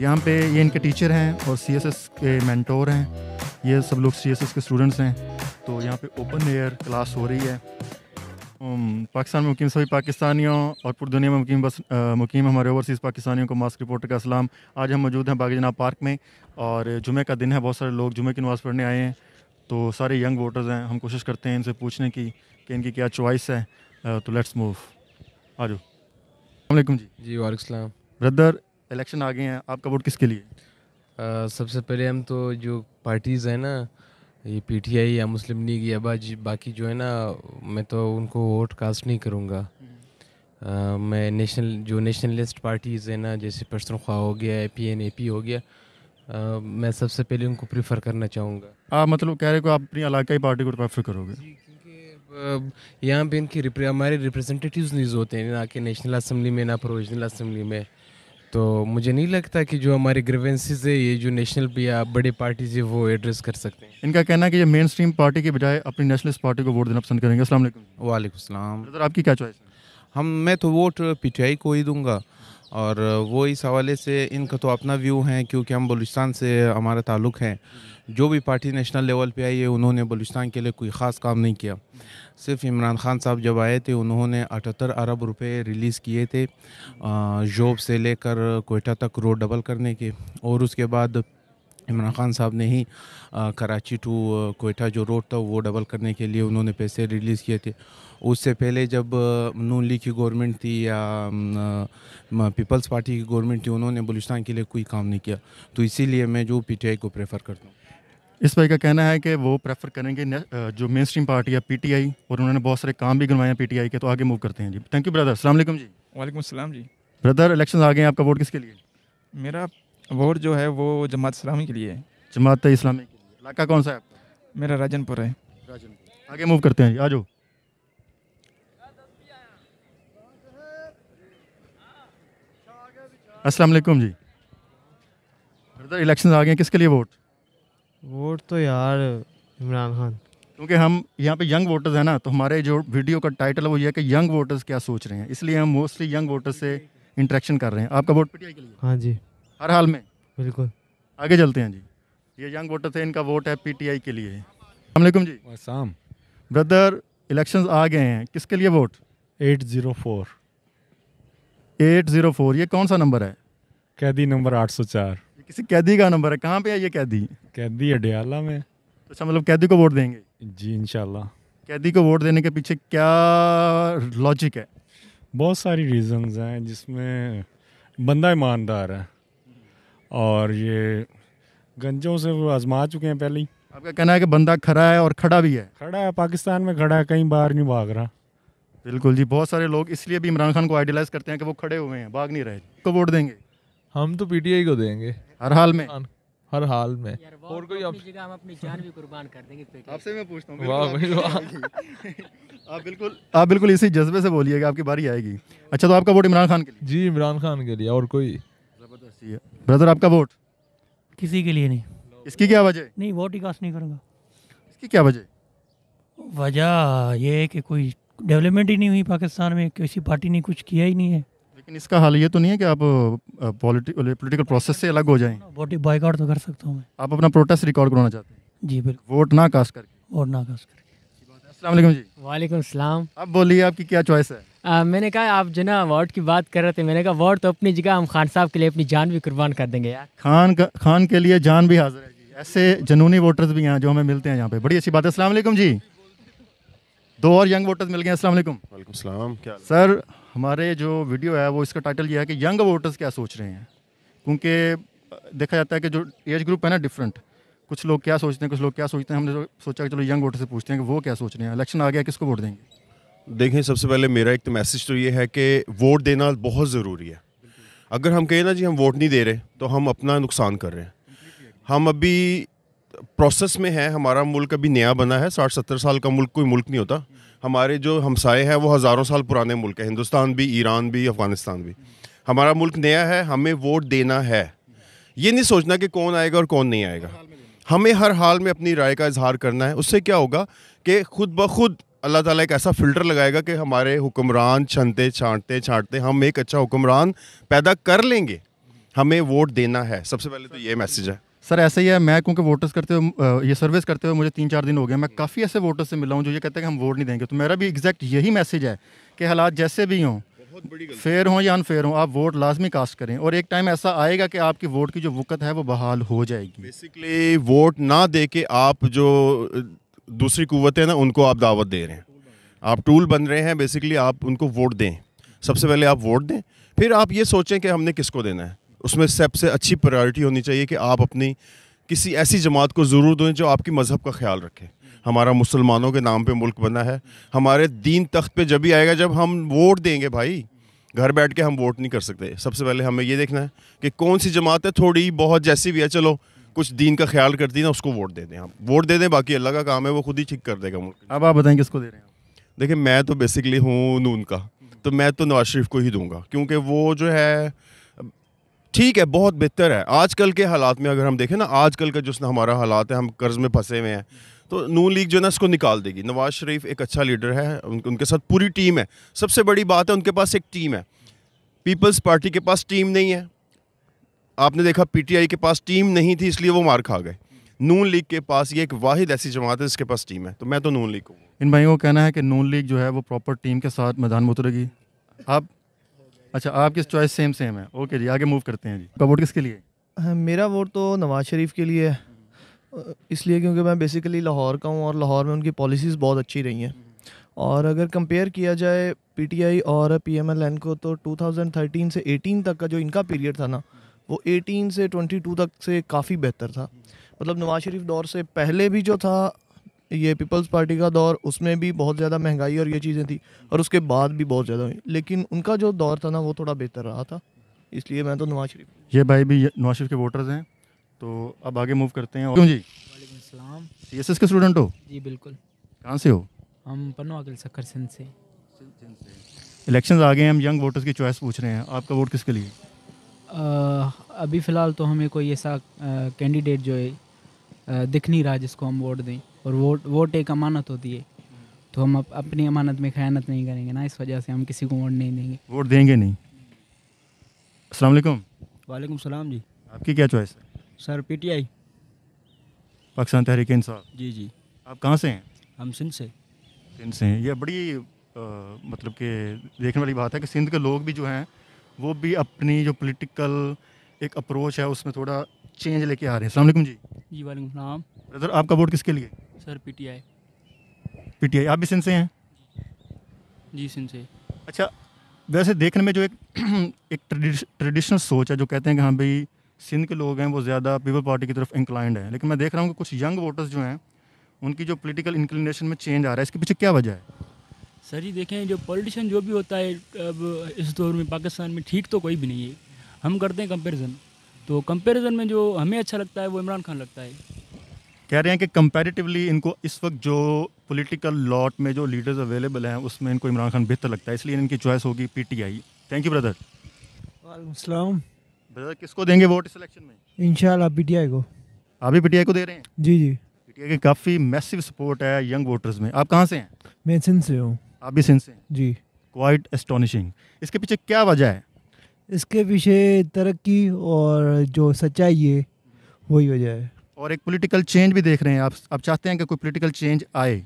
यहाँ पे ये इनके टीचर हैं और सी के मैंटोर हैं ये सब लोग सी के स्टूडेंट्स हैं तो यहाँ पे ओपन एयर क्लास हो रही है पाकिस्तान में मुकीम सभी पाकिस्तानियों और पूरी दुनिया में मुकीम बस आ, मुकीम हमारे ओवरसीज़ पाकिस्तानियों को मास्क रिपोर्टर का सलाम आज हम मौजूद हैं बागी जनाब पार्क में और जुमे का दिन है बहुत सारे लोग जुमे की नमाज़ पढ़ने आए हैं तो सारे यंग वोटर्स हैं हम कोशिश करते हैं इनसे पूछने की कि इनकी क्या चॉइस है तो लेट्स मूव आ जाओ जी जी वालेकाम ब्रदर इलेक्शन आ गए हैं आपका वोट किसके लिए आ, सबसे पहले हम तो जो पार्टीज़ हैं ना ये पीटीआई या मुस्लिम लीग या बाजी बाकी जो है ना मैं तो उनको वोट कास्ट नहीं करूँगा मैं नेशनल जो नेशनलिस्ट पार्टीज़ है ना जैसे पश्तनख्वा हो गया A P N A P हो गया आ, मैं सबसे पहले उनको प्रीफर करना चाहूँगा आप मतलब कह रहे हो आप अपनी इलाकाई पार्टी को तो प्रेफर करोगे यहाँ पे इनके हमारे रिप्रेजेंटेटिव्स नहीं होते हैं ना कि नेशनल असम्बली में ना प्रोविजनल असम्बली में तो मुझे नहीं लगता कि जो हमारे ग्रीवेंसीज है ये जो नेशनल भी या बड़े पार्टीज है वो एड्रेस कर सकते हैं इनका कहना है कि ये मेन स्ट्रीम पार्टी के बजाय अपनी नेशनलिस्ट पार्टी को वोट देना पसंद करेंगे असल वाईक सर आपकी क्या चॉइस हम मैं तो वोट पी को ही दूंगा और वो इस हवाले से इनका तो अपना व्यू है क्योंकि हम बलूचिस्तान से हमारा ताल्लुक़ है जो भी पार्टी नेशनल लेवल पे आई है उन्होंने बलूचिस्तान के लिए कोई ख़ास काम नहीं किया सिर्फ इमरान खान साहब जब आए थे उन्होंने अठहत्तर अरब रुपए रिलीज़ किए थे जॉब से लेकर कोयटा तक रोड डबल करने के और उसके बाद इमरान खान साहब ने ही आ, कराची टू कोयटा जो रोड था वो डबल करने के लिए उन्होंने पैसे रिलीज़ किए थे उससे पहले जब नून लीग की गवर्नमेंट थी या पीपल्स पार्टी की गवर्नमेंट थी उन्होंने बलूचिस्तान के लिए कोई काम नहीं किया तो इसीलिए मैं जो पीटीआई को प्रेफर करता हूँ इस भाई का कहना है कि वो प्रेफर करेंगे जो मेन स्ट्रीम पार्टी है पीटीआई और उन्होंने बहुत सारे काम भी करवाए हैं पीटीआई के तो आगे मूव करते हैं जी थैंक यू ब्रदर असल जी वालेकुम जी ब्रदर इलेक्शन आ गए हैं आपका वोट किसके लिए मेरा वोट जो है वो जमात इस्लामी के लिए है जमात इस्लामी के लिए इलाका कौन सा है आपका मेरा राजनपुर है राजनपुर आगे मूव करते हैं आ जाओ अस्सलाम वालेकुम जी फर्दर इलेक्शन तो आ गए किसके लिए वोट वोट तो यार इमरान खान क्योंकि हम यहाँ पे यंग वोटर्स हैं ना तो हमारे जो वीडियो का टाइटल है वो ये है कि यंग वोटर्स क्या सोच रहे हैं इसलिए हम मोस्टली यंग वोटर्स से इंटरेक्शन कर रहे हैं आपका वोट पीटीआई के लिए हाँ जी हर हाल में बिल्कुल आगे चलते हैं जी ये यंग वोटर थे इनका वोट है पीटीआई के लिए अलैक्म जी शाम ब्रदर इलेक्शन आ गए हैं किसके लिए वोट 804 804 ये कौन सा नंबर है कैदी नंबर 804 किसी कैदी का नंबर है कहाँ पे है ये कैदी कैदी अडयाला में तो अच्छा मतलब कैदी को वोट देंगे जी इनशाला कैदी को वोट देने के पीछे क्या लॉजिक है बहुत सारी रीजंस हैं जिसमें बंदा ईमानदार है और ये गंजों से वो आजमा चुके हैं पहले ही आपका कहना है कि बंदा खड़ा है और खड़ा भी है खड़ा है पाकिस्तान में खड़ा है कहीं बाहर नहीं भाग रहा बिल्कुल जी बहुत सारे लोग इसलिए भी इमरान खान को आइडियलाइज करते हैं कि वो खड़े हुए हैं भाग नहीं रहे को वोट देंगे हम तो पीटीआई को देंगे हर हाल में हर हाल में और कोई आप... हम अपनी जान भी कुर्बान कर देंगे आपसे मैं पूछता हूँ आप बिल्कुल आप बिल्कुल इसी जज्बे से बोलिएगा आपकी बारी आएगी अच्छा तो आपका वोट इमरान खान के लिए जी इमरान खान के लिए और कोई ब्रदर आपका वोट किसी के लिए नहीं इसकी क्या वजह नहीं वोट ही कास्ट नहीं करूँगा इसकी क्या वजह वजह ये है कि कोई डेवलपमेंट ही नहीं हुई पाकिस्तान में किसी पार्टी ने कुछ किया ही नहीं है लेकिन इसका हाल ये तो नहीं है कि आप पॉलिटिकल प्रोसेस से अलग हो जाएं वोट बॉयकॉट तो कर सकता हूँ मैं आप अपना प्रोटेस्ट रिकॉर्ड करवाना चाहते हैं जी बिल्कुल वोट ना कास्ट करके वोट ना कास्ट करके जी वालेकुम आप बोलिए आपकी क्या चॉइस है आ, मैंने कहा आप जो ना अवार्ड की बात कर रहे थे मैंने कहा अवार्ड तो अपनी जगह हम खान साहब के लिए अपनी जान भी कुर्बान कर देंगे यार खान खान के लिए जान भी हाजिर है जी ऐसे जनूनी वोटर्स भी हैं जो हमें मिलते हैं यहाँ पे बड़ी अच्छी बात है असलम जी दो और यंग वोटर्स मिल गए असल क्या सर हमारे जो वीडियो है वो इसका टाइटल ये है कि यंग वोटर्स क्या सोच रहे हैं क्योंकि देखा जाता है कि जो एज ग्रुप है ना डिफरेंट कुछ लोग क्या सोचते हैं कुछ लोग क्या सोचते हैं हमने तो सोचा कि चलो यंग वोटर से पूछते हैं कि वो क्या सोच रहे हैं इलेक्शन आ गया किसको वोट देंगे देखें सबसे पहले मेरा एक तो मैसेज तो ये है कि वोट देना बहुत ज़रूरी है अगर हम कहें ना जी हम वोट नहीं दे रहे तो हम अपना नुकसान कर रहे हैं हम अभी प्रोसेस में है हमारा मुल्क अभी नया बना है साठ सत्तर साल का मुल्क कोई मुल्क नहीं होता हमारे जो हमसाए हैं वो हज़ारों साल पुराने मुल्क है हिंदुस्तान भी ईरान भी अफ़गानिस्तान भी हमारा मुल्क नया है हमें वोट देना है ये नहीं सोचना कि कौन आएगा और कौन नहीं आएगा हमें हर हाल में अपनी राय का इजहार करना है उससे क्या होगा कि खुद ब खुद अल्लाह ताला एक ऐसा फिल्टर लगाएगा कि हमारे हुक्मरान छनते छांटते छांटते हम एक अच्छा हुक्मरान पैदा कर लेंगे हमें वोट देना है सबसे पहले तो ये मैसेज है सर ऐसा ही है मैं क्योंकि वोटर्स करते हुए ये सर्विस करते हुए मुझे तीन चार दिन हो गए मैं काफ़ी ऐसे वोटर्स से मिला हूँ जो ये कहते हैं कि हम वोट नहीं देंगे तो मेरा भी एग्जैक्ट यही मैसेज है कि हालात जैसे भी हों फेयर हों या अनफेयर हों आप वोट लाजमी कास्ट करें और एक टाइम ऐसा आएगा कि आपकी वोट की जो वक़्त है वो बहाल हो जाएगी बेसिकली वोट ना दे के आप जो दूसरी कुतें ना उनको आप दावत दे रहे हैं आप टूल बन रहे हैं बेसिकली आप उनको वोट दें सबसे पहले आप वोट दें फिर आप ये सोचें कि हमने किसको देना है उसमें सबसे अच्छी प्रायोरिटी होनी चाहिए कि आप अपनी किसी ऐसी जमात को ज़रूर दें जो आपकी मज़हब का ख्याल रखे हमारा मुसलमानों के नाम पे मुल्क बना है हमारे दीन तख्त पे जब भी आएगा जब हम वोट देंगे भाई घर बैठ के हम वोट नहीं कर सकते सबसे पहले हमें ये देखना है कि कौन सी जमात है थोड़ी बहुत जैसी भी है चलो कुछ दीन का ख्याल करती ना उसको वोट दे दें हम वोट दे दें बाकी अल्लाह का काम है वो खुद ही ठीक कर देगा मुल्क अब आप बताएं किसको दे रहे हैं देखिए मैं तो बेसिकली हूँ नून का तो मैं तो नवाज शरीफ को ही दूंगा क्योंकि वो जो है ठीक है बहुत बेहतर है आजकल के हालात में अगर हम देखें ना आजकल का जो हमारा हालात है हम कर्ज में फंसे हुए हैं तो नून लीग जो है ना उसको निकाल देगी नवाज शरीफ एक अच्छा लीडर है उन, उनके साथ पूरी टीम है सबसे बड़ी बात है उनके पास एक टीम है पीपल्स पार्टी के पास टीम नहीं है आपने देखा पीटीआई के पास टीम नहीं थी इसलिए वो मार खा गए नून लीग के पास ये एक वाहिद ऐसी जमात है जिसके पास टीम है तो मैं तो नून लीग हूँ इन भाइयों का कहना है कि नून लीग जो है वो प्रॉपर टीम के साथ मैदान में उतरेगी आप अच्छा आपकी चॉइस सेम सेम है ओके जी आगे मूव करते हैं जी आपका वोट किसके लिए हाँ, मेरा वोट तो नवाज शरीफ के लिए है इसलिए क्योंकि मैं बेसिकली लाहौर का हूँ और लाहौर में उनकी पॉलिसीज़ बहुत अच्छी रही हैं और अगर कंपेयर किया जाए पीटीआई और पीएमएलएन को तो 2013 से 18 तक का जो इनका पीरियड था ना वो 18 से 22 तक से काफ़ी बेहतर था मतलब नवाज शरीफ दौर से पहले भी जो था ये पीपल्स पार्टी का दौर उसमें भी बहुत ज़्यादा महंगाई और ये चीज़ें थी और उसके बाद भी बहुत ज़्यादा हुई लेकिन उनका जो दौर था ना वो थोड़ा बेहतर रहा था इसलिए मैं तो नवाज शरीफ ये भाई भी नवाज शरीफ के वोटर्स हैं तो अब आगे मूव करते हैं क्यों जी सी एस एस के स्टूडेंट हो जी बिल्कुल कहाँ से हो हम पन्ना अकिल से इलेक्शन आ गए हम यंग वोटर्स की चॉइस पूछ रहे हैं आपका वोट किसके लिए अभी फ़िलहाल तो हमें कोई ऐसा कैंडिडेट जो है दिख नहीं रहा जिसको हम वोट दें और वोट वोट एक अमानत होती है तो हम अप, अपनी अमानत में खयानत नहीं करेंगे ना इस वजह से हम किसी को वोट नहीं देंगे वोट देंगे नहीं अस्सलाम वालेकुम सलाम जी आपकी क्या चॉइस है सर आई पाकिस्तान तहरीक इंसाफ जी जी आप कहाँ से हैं हम सिंध से सिंध से हैं यह बड़ी आ, मतलब कि देखने वाली बात है कि सिंध के लोग भी जो हैं वो भी अपनी जो पोलिटिकल एक अप्रोच है उसमें थोड़ा चेंज लेके आ रहे हैं अलमेकम जी जी वालेकुम ब्रदर आपका वोट किसके लिए सर पीटीआई पीटीआई आप भी सिंध से हैं जी सिंध से अच्छा वैसे देखने में जो एक एक ट्रेडिशनल सोच है जो कहते हैं कि हाँ भाई सिंध के लोग हैं वो ज़्यादा पीपल पार्टी की तरफ इंक्लाइंड है लेकिन मैं देख रहा हूँ कि कुछ यंग वोटर्स जो हैं उनकी जो पोलिटिकल इंक्लिनेशन में चेंज आ रहा है इसके पीछे क्या वजह है सर जी देखें जो पॉलिटिशन जो भी होता है अब इस दौर में पाकिस्तान में ठीक तो कोई भी नहीं है हम करते हैं कंपैरिजन तो कंपैरिजन में जो हमें अच्छा लगता है वो इमरान खान लगता है कह रहे हैं कि कंपैरेटिवली इनको इस वक्त जो पॉलिटिकल लॉट में जो लीडर्स अवेलेबल हैं उसमें इनको इमरान खान बेहतर लगता है इसलिए इनकी चॉइस होगी पी थैंक यू ब्रदर वालेकुम ब्रदर किसको देंगे वोट में इन में इंशाल्लाह पीटीआई को आप भी पीटीआई को दे रहे हैं जी जी पीटीआई की काफ़ी मैसिव सपोर्ट है यंग वोटर्स में आप कहाँ से हैं मैं सिंध से हूँ अभी सिंह सिंस जी क्वाइट एस्टोनिशिंग इसके पीछे क्या वजह है इसके पीछे तरक्की और जो सच्चाई है वही वजह है और एक पॉलिटिकल चेंज भी देख रहे हैं आप आप चाहते हैं कि कोई पॉलिटिकल चेंज आए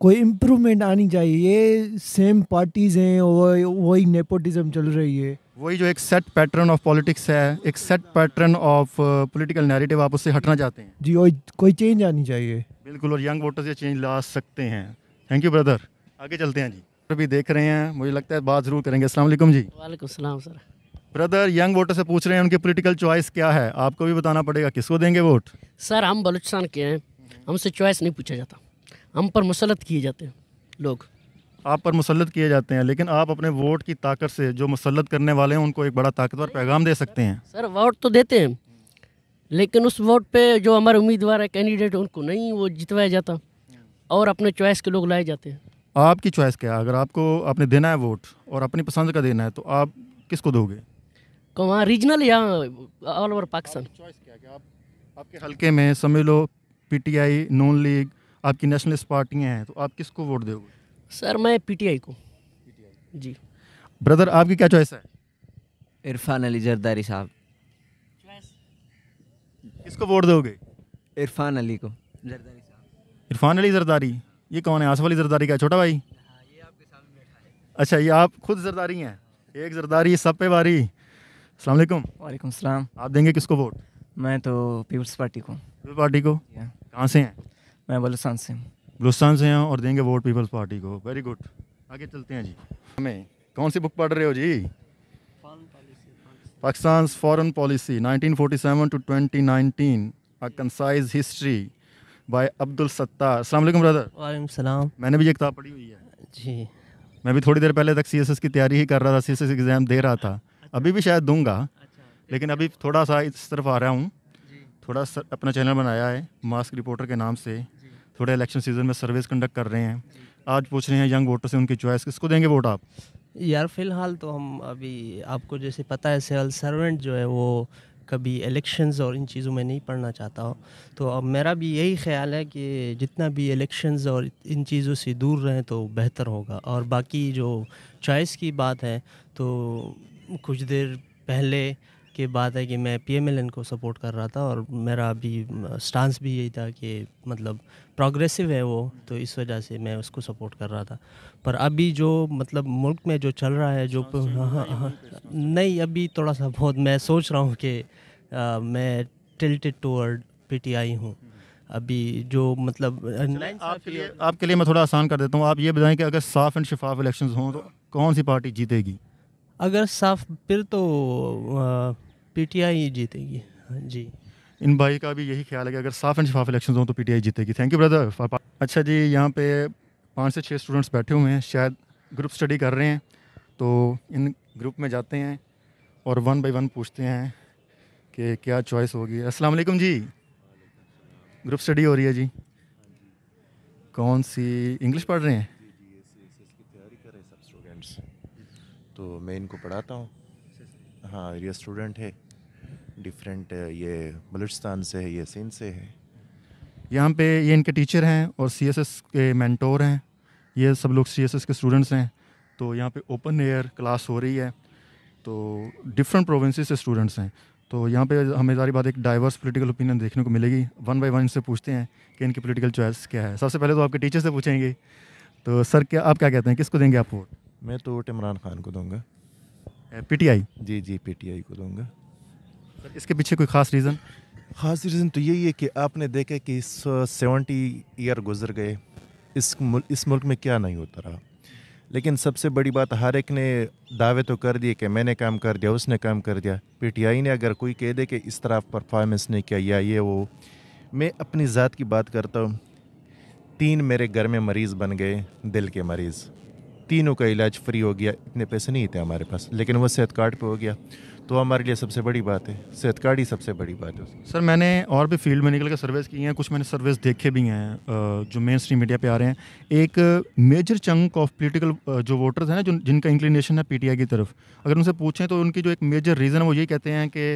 कोई इम्प्रूवमेंट आनी चाहिए ये सेम पार्टीज़ हैं वही नेपोटिज्म चल रही है वही जो एक सेट पैटर्न ऑफ पॉलिटिक्स है एक set pattern of political narrative आप उससे हटना चाहते हैं जी और कोई चेंज आनी चाहिए बिल्कुल और यंग वोटर्स ये चेंज ला सकते हैं थैंक यू ब्रदर आगे चलते हैं जी अभी देख रहे हैं मुझे लगता है बात जरूर करेंगे असलम जी वालेकुम सर ब्रदर यंग वोटर से पूछ रहे हैं उनकी पोलिटिकल चॉइस क्या है आपको भी बताना पड़ेगा किसको देंगे वोट सर हम बलूचिस्तान के हैं हमसे चॉइस नहीं पूछा जाता हम पर मुसलत किए जाते हैं लोग आप पर मुसलत किए जाते हैं लेकिन आप अपने वोट की ताकत से जो मुसलत करने वाले हैं उनको एक बड़ा ताकतवर पैगाम दे सकते हैं सर वोट तो देते हैं लेकिन उस वोट पे जो हमारे उम्मीदवार है कैंडिडेट उनको नहीं वो जितवाया जाता और अपने चॉइस के लोग लाए जाते हैं आपकी चॉइस क्या है अगर आपको आपने देना है वोट और अपनी पसंद का देना है तो आप किसको दोगे कौन रीजनल या ऑल ओवर पाकिस्तान चॉइस क्या है आप आपके हल्के में समझ लो पीटीआई नॉन लीग आपकी नेशनलिस्ट पार्टियाँ हैं तो आप किसको वोट दोगे सर मैं पीटीआई को पीटीआई जी ब्रदर आपकी क्या चॉइस है इरफान अली जरदारी साहब किसको वोट दोगे इरफान अली को जरदारी साहब इरफान अली जरदारी ये कौन है आसफ अली जरदारी का छोटा भाई हाँ, अच्छा ये आप खुद जरदारी हैं एक जरदारी सब पे बारी अस्सलाम वालेकुम अल्लाम सलाम आप देंगे किसको वोट मैं तो पीपल्स पार्टी को पीपल्स पार्टी को हाँ। कहाँ से हैं मैं बलुस्तान से हूँ बलुस्तान से हैं और देंगे वोट पीपल्स पार्टी को वेरी गुड आगे चलते हैं जी हमें कौन सी बुक पढ़ रहे हो जी Pakistan foreign policy 1947 to 2019 a concise history by Abdul Sattar अलैक्म ब्रदर वालेकुम सलाम मैंने भी ये किताब पढ़ी हुई है जी मैं भी थोड़ी देर पहले तक सीएसएस की तैयारी ही कर रहा था सीएसएस एग्ज़ाम दे रहा था अच्छा। अभी भी शायद दूंगा अच्छा। लेकिन अभी थोड़ा सा इस तरफ आ रहा हूँ थोड़ा सा अपना चैनल बनाया है मास्क रिपोर्टर के नाम से थोड़े इलेक्शन सीजन में सर्विस कंडक्ट कर रहे हैं आज पूछ रहे हैं यंग वोटर से उनकी चॉइस किसको देंगे वोट आप यार फिलहाल तो हम अभी आपको जैसे पता है सिविल सर्वेंट जो है वो कभी इलेक्शंस और इन चीज़ों में नहीं पढ़ना चाहता हूँ तो अब मेरा भी यही ख्याल है कि जितना भी इलेक्शंस और इन चीज़ों से दूर रहें तो बेहतर होगा और बाकी जो चॉइस की बात है तो कुछ देर पहले की बात है कि मैं पी को सपोर्ट कर रहा था और मेरा अभी स्टांस भी यही था कि मतलब प्रोग्रेसिव है वो तो इस वजह से मैं उसको सपोर्ट कर रहा था पर अभी जो मतलब मुल्क में जो चल रहा है जो हाँ, हाँ, हाँ, नहीं अभी थोड़ा सा बहुत मैं सोच रहा हूँ कि मैं टिल्टेड टी आई हूँ अभी जो मतलब आपके लिए आपके लिए मैं थोड़ा आसान कर देता हूँ आप ये बताएं कि अगर साफ एंड शफाफ इलेक्शंस हों तो कौन सी पार्टी जीतेगी अगर साफ फिर तो पीटीआई जीतेगी हाँ जी इन भाई का भी यही ख्याल है कि अगर साफ एंड शफाफ इलेक्शन हों तो पीटीआई जीतेगी थैंक यू ब्रदर अच्छा जी यहाँ पे पाँच से छः स्टूडेंट्स बैठे हुए हैं शायद ग्रुप स्टडी कर रहे हैं तो इन ग्रुप में जाते हैं और वन बाई वन पूछते हैं कि क्या चॉइस होगी अस्सलाम जी ग्रुप स्टडी हो रही है जी कौन सी इंग्लिश पढ़ रहे हैं तो मैं इनको पढ़ाता हूँ हाँ ये स्टूडेंट है डिफरेंट uh, ये बलुचस्तान से है ये सिंध से है यहाँ पे ये इनके टीचर हैं और सी के मैंटोर हैं ये सब लोग सी के स्टूडेंट्स हैं तो यहाँ पे ओपन एयर क्लास हो रही है तो डिफरेंट प्रोविंस से स्टूडेंट्स हैं तो यहाँ पे हमें सारी बात एक डाइवर्स पॉलिटिकल ओपिनियन देखने को मिलेगी वन बाय वन इनसे पूछते हैं कि इनकी पॉलिटिकल चॉइस क्या है सबसे पहले तो आपके टीचर से पूछेंगे तो सर क्या आप क्या कहते हैं किसको देंगे आप वोट मैं तो वोट इमरान खान को दूंगा पीटीआई जी जी पीटीआई को दूंगा इसके पीछे कोई ख़ास रीज़न ख़ास रीज़न तो यही है कि आपने देखा कि सेवेंटी ईयर गुजर गए इस मुल्क इस मुल्क में क्या नहीं होता रहा लेकिन सबसे बड़ी बात हर एक ने दावे तो कर दिए कि मैंने काम कर दिया उसने काम कर दिया पीटीआई ने अगर कोई कह दे कि इस तरह परफॉर्मेंस नहीं किया या ये वो मैं अपनी ज़ात की बात करता हूँ तीन मेरे घर में मरीज़ बन गए दिल के मरीज़ तीनों का इलाज फ्री हो गया इतने पैसे नहीं थे हमारे पास लेकिन वो सेहत कार्ड पर हो गया तो हमारे लिए सबसे बड़ी बात है सेहत कार्ड ही सबसे बड़ी बात है सर मैंने और भी फील्ड में निकल कर सर्वेस की हैं कुछ मैंने सर्वेस देखे भी हैं जो मेन स्ट्रीम मीडिया पे आ रहे हैं एक मेजर चंक ऑफ पोलिटिकल जो वोटर्स हैं ना जो जिनका इंक्लिनेशन है आई की तरफ अगर उनसे पूछें तो उनकी जो एक मेजर रीज़न है वो यही कहते हैं कि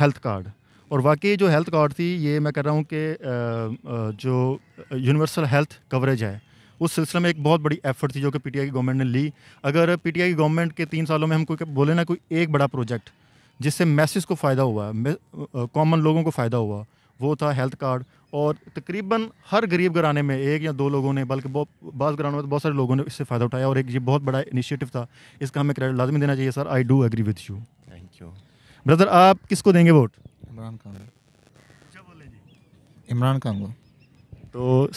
हेल्थ कार्ड और वाकई जो हेल्थ कार्ड थी ये मैं कह रहा हूँ कि जो यूनिवर्सल हेल्थ कवरेज है उस सिलसिले में एक बहुत बड़ी एफर्ट थी जो कि पीटीआई की गवर्नमेंट ने ली अगर पीटीआई की गवर्नमेंट के तीन सालों में हम कोई बोले ना कोई एक बड़ा प्रोजेक्ट जिससे मैसेज को फ़ायदा हुआ कॉमन लोगों को फ़ायदा हुआ वो था हेल्थ कार्ड और तकरीबन हर गरीब घराने में एक या दो लोगों ने बल्कि बहुत घरानों में तो बहुत सारे लोगों ने इससे फ़ायदा उठाया और एक ये बहुत बड़ा इनिशिएटिव था इसका हमें क्रेडिट लाजमी देना चाहिए sir I do agree with you thank you brother आप किसको देंगे वोट इमरान खान बोले जी इमरान खान को तो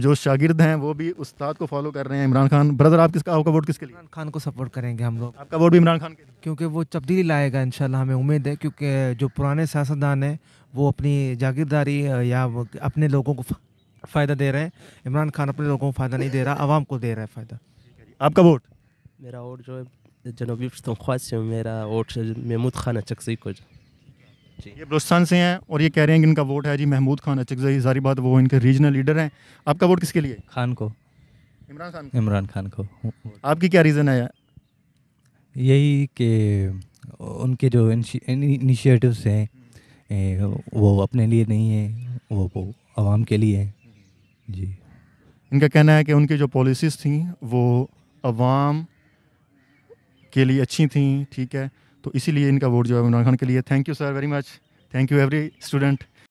जो शागिर्द हैं वो भी उस्ताद को फॉलो कर रहे हैं इमरान खान ब्रदर आप किसका आपका वोट किसके लिए इमरान खान को सपोर्ट करेंगे हम लोग आपका वोट भी इमरान खान के लिए क्योंकि वो तब्दीली लाएगा शाला हमें उम्मीद है क्योंकि जो पुराने सियासतदान हैं वो अपनी जागीरदारी या अपने लोगों को फ़ायदा दे रहे हैं इमरान खान अपने लोगों को फ़ायदा नहीं दे रहा आवाम को दे रहा है फ़ायदा आपका वोट मेरा वोट जो है जनूबी पश्तनख्वा तो से मेरा वोट महमूद खान चकसी को जो ये बलोचस्तान से हैं और ये कह रहे हैं कि इनका वोट है जी महमूद खान अचकजई सारी बात वो इनके रीजनल लीडर हैं आपका वोट किसके लिए खान को इमरान खान इमरान खान को आपकी क्या रीज़न है यही कि उनके जो इनिशिएटिव्स हैं वो अपने लिए नहीं है वो, वो आवाम के लिए हैं जी इनका कहना है कि उनकी जो पॉलिसीज़ थी वो आवाम के लिए अच्छी थी ठीक है तो इसीलिए इनका वोट जो है इमरान खान के लिए thank you sir very much thank you every student